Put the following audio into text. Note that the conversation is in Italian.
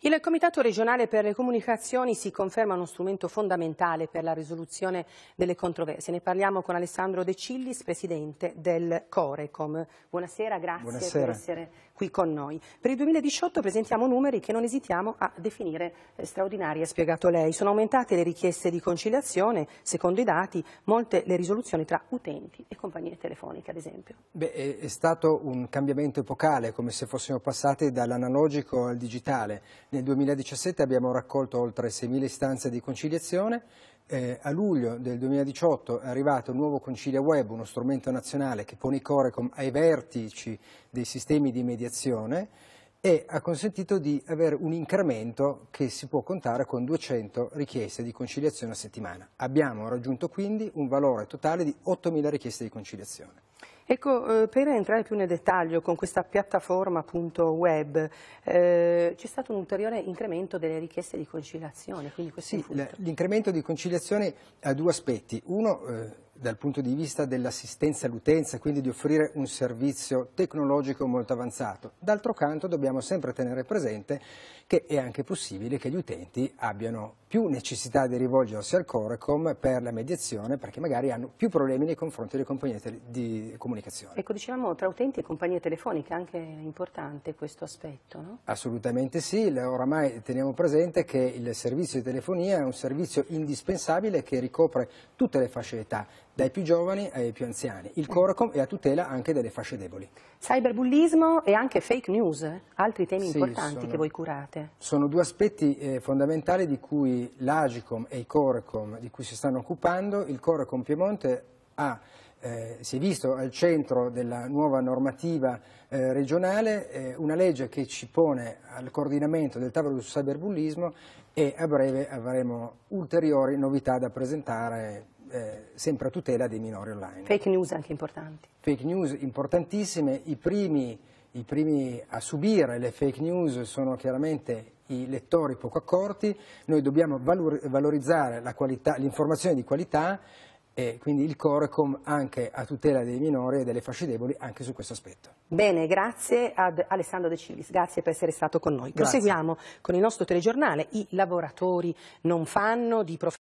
Il Comitato regionale per le comunicazioni si conferma uno strumento fondamentale per la risoluzione delle controversie. Ne parliamo con Alessandro De Cillis, presidente del Corecom. Buonasera, grazie Buonasera. per essere qui con noi. Per il 2018 presentiamo numeri che non esitiamo a definire eh, straordinari, ha spiegato lei. Sono aumentate le richieste di conciliazione, secondo i dati, molte le risoluzioni tra utenti e compagnie telefoniche, ad esempio. Beh, è stato un cambiamento epocale, come se fossimo passati dall'analogico al digitale nel 2017 abbiamo raccolto oltre 6.000 istanze di conciliazione, eh, a luglio del 2018 è arrivato il nuovo Concilia Web, uno strumento nazionale che pone i Corecom ai vertici dei sistemi di mediazione e ha consentito di avere un incremento che si può contare con 200 richieste di conciliazione a settimana. Abbiamo raggiunto quindi un valore totale di 8.000 richieste di conciliazione. Ecco, eh, per entrare più nel dettaglio con questa piattaforma appunto, web, eh, c'è stato un ulteriore incremento delle richieste di conciliazione. sì, l'incremento di conciliazione ha due aspetti. Uno, eh, dal punto di vista dell'assistenza all'utenza, quindi di offrire un servizio tecnologico molto avanzato. D'altro canto dobbiamo sempre tenere presente che è anche possibile che gli utenti abbiano più necessità di rivolgersi al Corecom per la mediazione perché magari hanno più problemi nei confronti delle compagnie di comunicazione. Ecco, dicevamo tra utenti e compagnie telefoniche anche importante questo aspetto, no? Assolutamente sì, oramai teniamo presente che il servizio di telefonia è un servizio indispensabile che ricopre tutte le fasce d'età, dai più giovani ai più anziani. Il Corecom è a tutela anche delle fasce deboli. Cyberbullismo e anche fake news, eh? altri temi sì, importanti sono, che voi curate. Sono due aspetti eh, fondamentali di cui l'Agicom e i Corecom di cui si stanno occupando, il Corecom Piemonte ha eh, si è visto al centro della nuova normativa eh, regionale eh, una legge che ci pone al coordinamento del tavolo sul cyberbullismo e a breve avremo ulteriori novità da presentare eh, sempre a tutela dei minori online. Fake news anche importanti. Fake news importantissime, i primi i primi a subire le fake news sono chiaramente i lettori poco accorti, noi dobbiamo valorizzare l'informazione di qualità e quindi il Corecom anche a tutela dei minori e delle fasce deboli anche su questo aspetto. Bene, grazie ad Alessandro De Cilis, grazie per essere stato con noi. Proseguiamo con il nostro telegiornale, i lavoratori non fanno di professionisti.